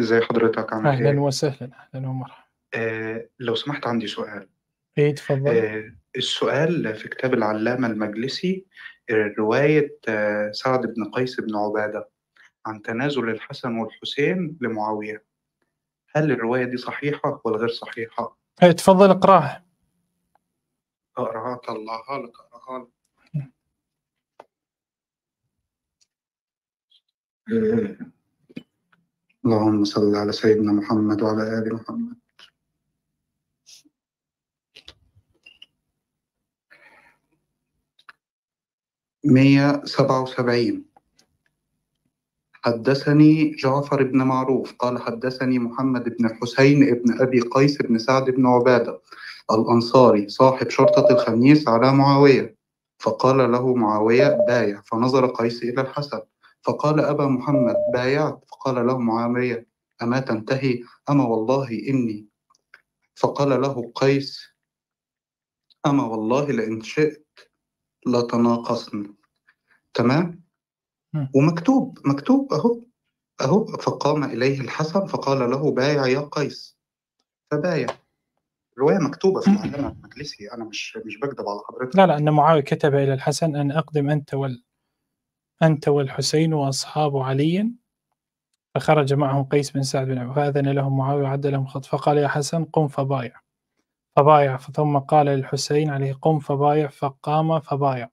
ازي حضرتك عامل ايه؟ أهلا وسهلا أهلا ومرحبا آه، لو سمحت عندي سؤال إيه تفضل آه، السؤال في كتاب العلامة المجلسي رواية آه، سعد بن قيس بن عبادة عن تنازل الحسن والحسين لمعاوية هل الرواية دي صحيحة ولا غير صحيحة؟ إيه تفضل اقراها أقراها طلعها لك أقراها لك اللهم صل على سيدنا محمد وعلى آل محمد مية سبعة وسبعين حدثني جعفر بن معروف قال حدثني محمد بن الحسين بن أبي قيس بن سعد بن عبادة الأنصاري صاحب شرطة الخميس على معاوية فقال له معاوية بايع فنظر قيس إلى الحسن فقال أبا محمد بايعت فقال له معاوية أما تنتهي أما والله إني فقال له قيس أما والله لإن شئت لتناقصن تمام ومكتوب مكتوب أهو أهو فقام إليه الحسن فقال له بايع يا قيس فبايع رواية مكتوبة في معلمة مجلسي أنا مش مش بكذب على حضرتك لا لا أن معاوية كتب إلى الحسن أن أقدم أنت وال أنت والحسين وأصحاب علي فخرج معهم قيس بن سعد بن عبد فأذن لهم معاوية وعد لهم خط فقال يا حسن قم فبايع فبايع ثم قال للحسين عليه قم فبايع فقام فبايع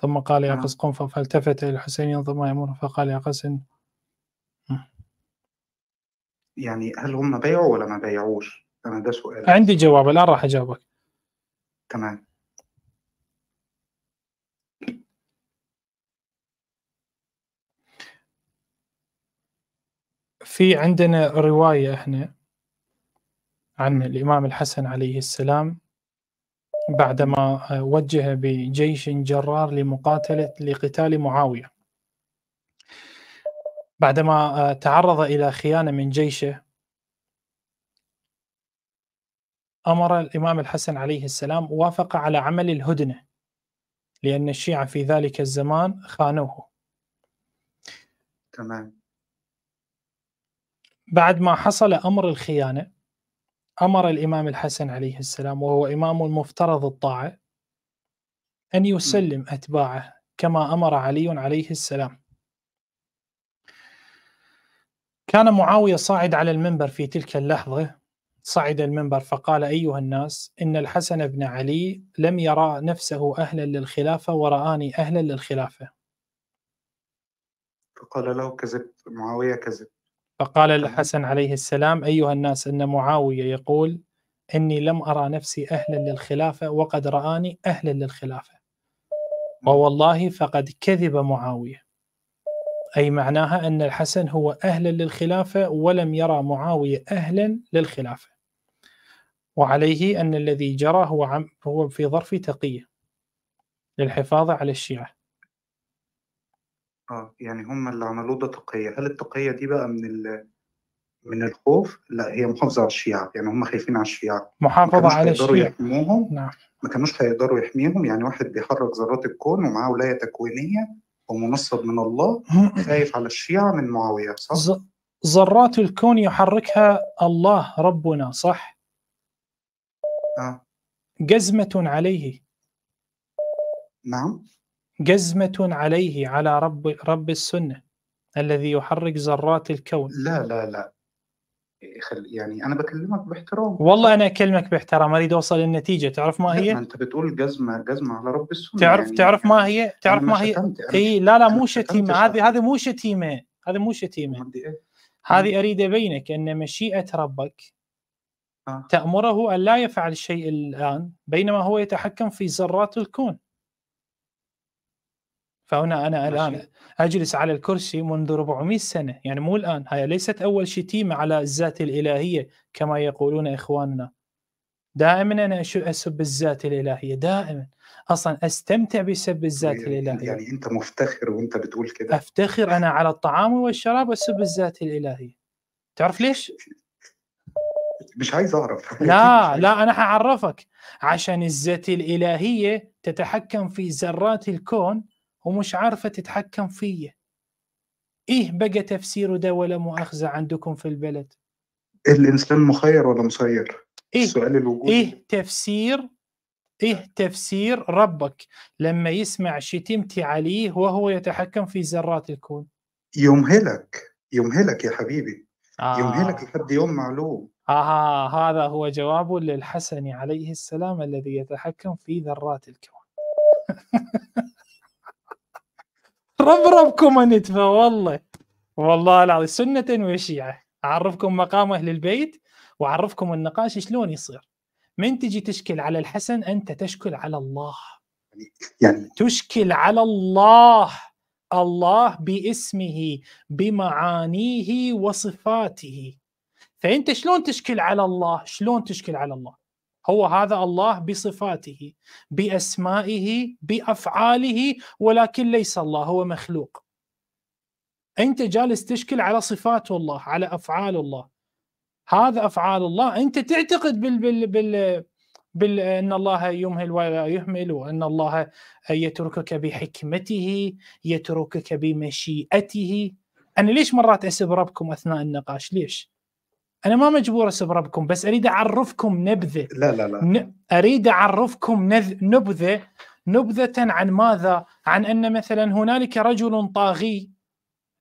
ثم قال يا نعم. قس قم فالتفت إلى الحسين ينظر ما يمر فقال يا قس يعني هل هم بايعوا ولا ما بايعوش؟ أنا ده سؤال عندي جواب الآن راح أجاوبك تمام في عندنا رواية احنا عن الإمام الحسن عليه السلام بعدما آه، وجه بجيش جرار لمقاتلة لقتال معاوية بعدما آه، تعرض إلى خيانة من جيشه أمر الإمام الحسن عليه السلام وافق على عمل الهدنة لأن الشيعة في ذلك الزمان خانوه تمام بعد ما حصل أمر الخيانة أمر الإمام الحسن عليه السلام وهو إمام مفترض الطاعة أن يسلم أتباعه كما أمر علي عليه السلام كان معاوية صاعد على المنبر في تلك اللحظة صعد المنبر فقال أيها الناس إن الحسن بن علي لم يرى نفسه أهلا للخلافة ورآني أهلا للخلافة فقال له كذبت معاوية كذب فقال نعم. الحسن عليه السلام أيها الناس أن معاوية يقول إني لم أرى نفسي أهلا للخلافة وقد رآني أهلا للخلافة نعم. ووالله فقد كذب معاوية أي معناها أن الحسن هو أهلا للخلافة ولم يرى معاوية أهلا للخلافة وعليه أن الذي جرى هو هو في ظرف تقية للحفاظ على الشيعة آه، يعني هم اللي عملوه ده تقية، هل التقية دي بقى من ال من الخوف؟ لأ، هي محافظة على الشيعة، يعني هم خايفين على الشيعة، محافظة على هيقدروا الشيعة يحموهم نعم ما كانوش هيقدروا يحميهم، يعني واحد بيحرك ذرات الكون ومعاه ولاية تكوينية ومنصب من الله، خايف على الشيعة من معاوية، صح؟ ز... ذرات الكون يحركها الله ربنا صح؟ آه، جزمة عليه نعم. جزمة عليه على رب رب السنة الذي يحرك ذرات الكون لا لا لا يعني انا بكلمك باحترام والله انا اكلمك باحترام اريد اوصل للنتيجه تعرف ما هي ما انت بتقول جزمه جزمه على رب السنه تعرف يعني تعرف ما هي تعرف ما هي اي لا لا مو شتيمه هذه هذه مو شتيمه هذه مو شتيمه إيه؟ هذه اريد ابينك ان مشيئه ربك آه. تامره ان لا يفعل شيء الان بينما هو يتحكم في ذرات الكون فهنا انا الان اجلس على الكرسي منذ 400 سنه يعني مو الان هي ليست اول شتيمه على الذات الالهيه كما يقولون اخواننا دائما انا اسب الذات الالهيه دائما اصلا استمتع بسب الذات يعني الالهيه يعني انت مفتخر وانت بتقول كده افتخر انا على الطعام والشراب اسب الذات الالهيه تعرف ليش؟ مش عايز اعرف لا لا انا هعرفك عشان الذات الالهيه تتحكم في ذرات الكون ومش عارفة تتحكم فيا إيه بقى تفسيره ده ولا مؤاخذة عندكم في البلد الإنسان مخير ولا مسير إيه السؤال الوجودي إيه تفسير إيه تفسير ربك لما يسمع شتمتي عليه وهو يتحكم في ذرات الكون يمهلك يمهلك يا حبيبي آه. يمهلك لحد يوم معلوم آه هذا هو جواب للحسن عليه السلام الذي يتحكم في ذرات الكون ربربكم الندفة والله والله العظيم سنة وشيعة أعرفكم مقام أهل البيت وأعرفكم النقاش شلون يصير من تجي تشكل على الحسن أنت تشكل على الله يعني تشكل على الله الله باسمه بمعانيه وصفاته فانت شلون تشكل على الله شلون تشكل على الله هو هذا الله بصفاته باسمائه بافعاله ولكن ليس الله هو مخلوق انت جالس تشكل على صفات الله على افعال الله هذا افعال الله انت تعتقد بال بال بال, بال ان الله يمهل ولا يهمل وان الله يتركك بحكمته يتركك بمشيئته انا ليش مرات اسب ربكم اثناء النقاش ليش انا ما مجبور ربكم بس اريد اعرفكم نبذه لا لا لا ن... اريد اعرفكم نذ... نبذه نبذه عن ماذا؟ عن ان مثلا هنالك رجل طاغي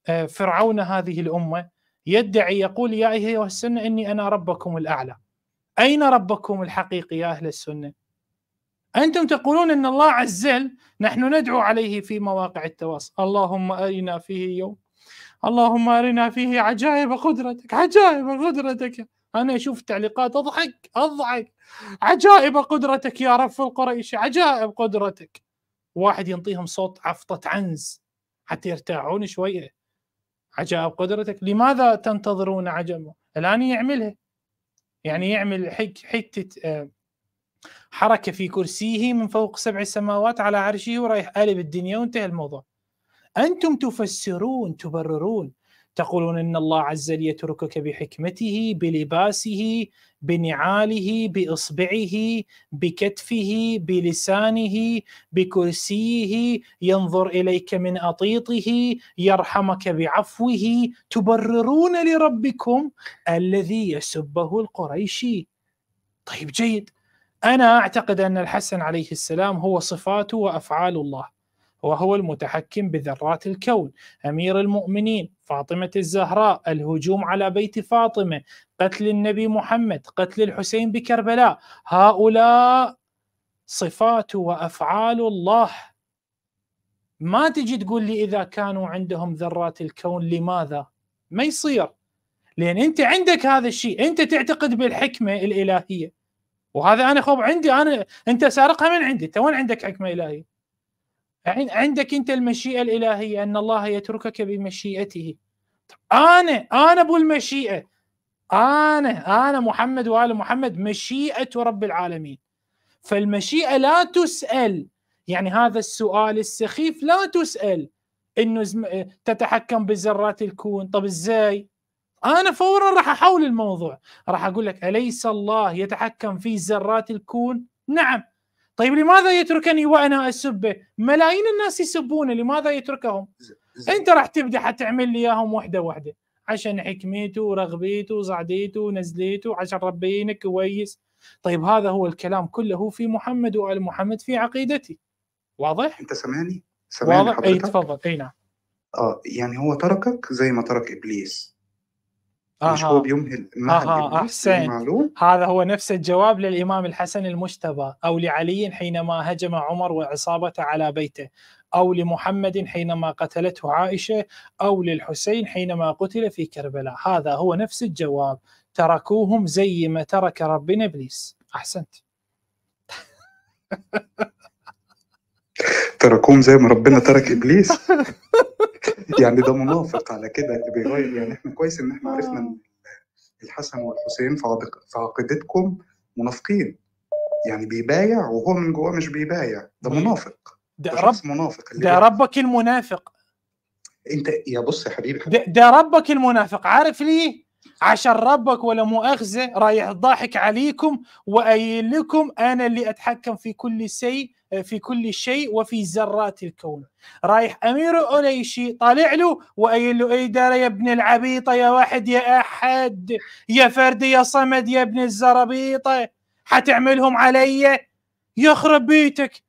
آه، فرعون هذه الامه يدعي يقول يا ايها السنه اني انا ربكم الاعلى. اين ربكم الحقيقي يا اهل السنه؟ انتم تقولون ان الله عزل نحن ندعو عليه في مواقع التواصل، اللهم ارنا فيه يوم اللهم ارنا فيه عجائب قدرتك عجائب قدرتك انا اشوف التعليقات اضحك اضحك عجائب قدرتك يا رب في القريش عجائب قدرتك واحد ينطيهم صوت عفطه عنز حتى يرتاعون شويه عجائب قدرتك لماذا تنتظرون عجمه الان يعملها يعني يعمل حك حته آه، حركه في كرسيه من فوق سبع سماوات على عرشه ورايح قالب الدنيا وانتهى الموضوع انتم تفسرون تبررون تقولون ان الله عز وجل يتركك بحكمته بلباسه بنعاله باصبعه بكتفه بلسانه بكرسيه ينظر اليك من اطيطه يرحمك بعفوه تبررون لربكم الذي يسبه القريشي. طيب جيد انا اعتقد ان الحسن عليه السلام هو صفاته وافعال الله. وهو المتحكم بذرات الكون امير المؤمنين فاطمه الزهراء الهجوم على بيت فاطمه قتل النبي محمد قتل الحسين بكربلاء هؤلاء صفات وافعال الله ما تجي تقول لي اذا كانوا عندهم ذرات الكون لماذا ما يصير لان انت عندك هذا الشيء انت تعتقد بالحكمه الالهيه وهذا انا خب عندي انا انت سارقها من عندي انت وين عندك حكمه الهيه عندك انت المشيئه الالهيه ان الله يتركك بمشيئته انا انا ابو المشيئه انا انا محمد وال محمد مشيئه رب العالمين فالمشيئه لا تسال يعني هذا السؤال السخيف لا تسال انه زم... تتحكم بذرات الكون طب ازاي انا فورا راح احول الموضوع راح اقول لك اليس الله يتحكم في ذرات الكون نعم طيب لماذا يتركني وانا اسبه؟ ملايين الناس يسبونه لماذا يتركهم؟ انت راح تبدا حتعمل لي اياهم وحده وحده عشان حكمته ورغبته وزعديته ونزليته عشان ربينا كويس طيب هذا هو الكلام كله في محمد وال محمد في عقيدتي واضح؟ انت سامعني؟ سامعني واضح؟ اي تفضل اي نعم اه يعني هو تركك زي ما ترك ابليس مش هو بيمهل أها أحسن هذا هو نفس الجواب للإمام الحسن المجتبى أو لعلي حينما هجم عمر وعصابته على بيته أو لمحمد حينما قتلته عائشة أو للحسين حينما قتل في كربلاء هذا هو نفس الجواب تركوهم زي ما ترك ربنا إبليس أحسنت تركوهم زي ما ربنا ترك إبليس يعني ده منافق على كده اللي يعني بيغير يعني احنا كويس ان احنا عرفنا الحسن والحسين في عقيدتكم منافقين يعني بيبايع وهو من جواه مش بيبايع ده طيب. منافق ده, ده رب منافق ده بيبايع. ربك المنافق انت يا بص يا حبيبي ده, ده ربك المنافق عارف ليه؟ عشان ربك ولا مؤاخذة رايح ضاحك عليكم وقايل لكم أنا اللي أتحكم في كل شيء في كل شيء وفي ذرات الكون رايح امير اوليشي طالع له وقايل له اي دار يا ابن العبيطه يا واحد يا احد يا فرد يا صمد يا ابن الزرابيطه حتعملهم علي يخرب بيتك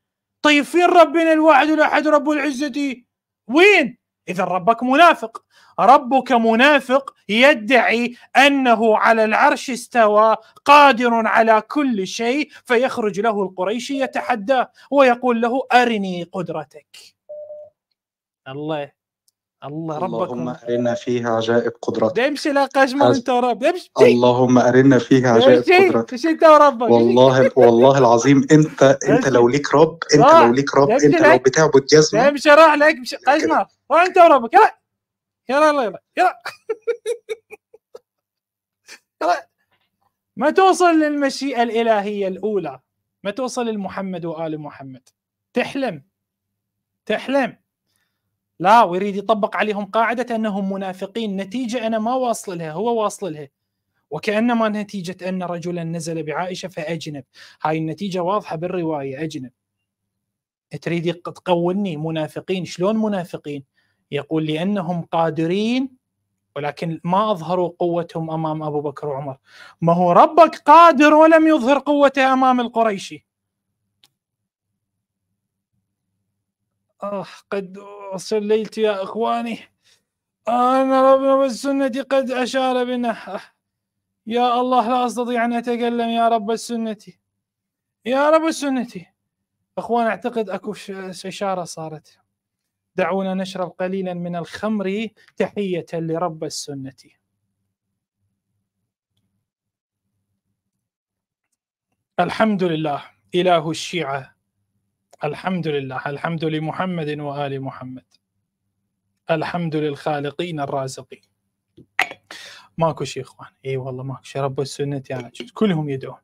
طيب فين ربنا الواحد والاحد رب العزه دي وين اذا ربك منافق ربك منافق يدعي انه على العرش استوى قادر على كل شيء فيخرج له القريشي يتحداه ويقول له ارني قدرتك الله الله ربك اللهم ارنا فيها عجائب قدرتك امشي لا قشمر انت ورب امشي اللهم ارنا فيها عجائب قدرتك امشي انت وربك والله والله العظيم انت انت لو ليك رب انت لو ليك رب انت لو بتعبد جزمه امشي راح لك قشمر وانت وربك يلا يلا يلا يلا يلا, يلا. ما توصل للمشيئة الإلهية الأولى ما توصل لمحمد وآل محمد تحلم تحلم لا ويريد يطبق عليهم قاعدة أنهم منافقين نتيجة أنا ما واصل لها هو واصل لها وكأنما نتيجة أن رجلا نزل بعائشة فأجنب هاي النتيجة واضحة بالرواية أجنب تريد تقولني منافقين شلون منافقين يقول لأنهم قادرين ولكن ما أظهروا قوتهم أمام أبو بكر وعمر ما هو ربك قادر ولم يظهر قوته أمام القريشي آه قد صليت يا إخواني انا ربنا والسنة قد أشار بنا آه، يا الله لا أستطيع أن أتكلم يا رب السنة يا رب السنة أخوان أعتقد أكو إشارة صارت دعونا نشرب قليلا من الخمر تحية لرب السنة الحمد لله إله الشيعة الحمد لله الحمد لمحمد وآل محمد الحمد للخالقين الرازقين ماكو شيء إخوان إي والله ماكو شيء رب السنة يعني كلهم يدعون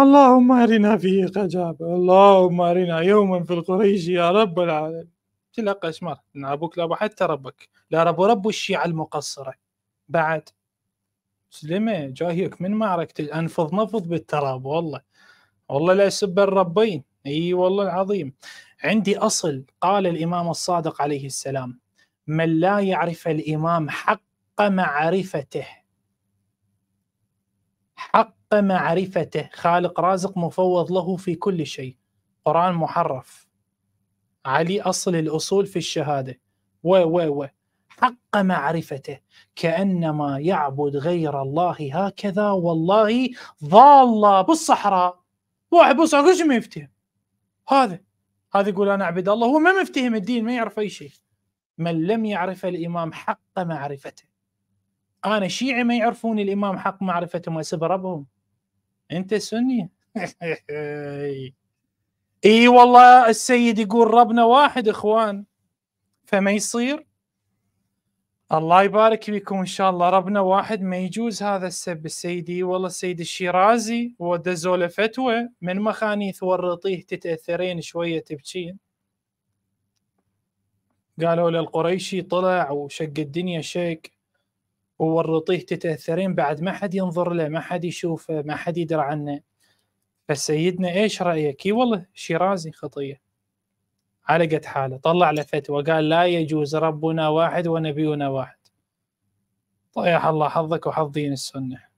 اللهم أرنا فيه قجاب اللهم أرنا يوما في القريش يا رب العالمين تلقى اسمار ان ابوك لا حتى ربك لا رب رب الشيعة المقصرة بعد سلمة جايك من معركة انفض نفض بالتراب والله والله لا يسب الربين اي والله العظيم عندي اصل قال الامام الصادق عليه السلام من لا يعرف الامام حق معرفته حق معرفته خالق رازق مفوض له في كل شيء قران محرف علي أصل الأصول في الشهادة و و و حق معرفته كأنما يعبد غير الله هكذا والله ضال بالصحراء واحد بالصحراء كلش ما يفتهم هذا هذا يقول أنا أعبد الله هو ما مفتهم الدين ما يعرف أي شيء من لم يعرف الإمام حق معرفته أنا شيعي ما يعرفون الإمام حق معرفته ما سب ربهم أنت سني اي والله السيد يقول ربنا واحد اخوان فما يصير الله يبارك بكم ان شاء الله ربنا واحد ما يجوز هذا السب السيدي والله السيد الشيرازي ودزوا له فتوى من مخانيث ورطيه تتاثرين شويه تبكين قالوا له القريشي طلع وشق الدنيا شق وورطيه تتاثرين بعد ما حد ينظر له ما حد يشوفه ما حد يدري عنه بس سيدنا ايش رايك؟ اي والله شيرازي خطيه علقت حاله طلع له فتوى قال لا يجوز ربنا واحد ونبينا واحد طيح الله حظك وحظ دين السنه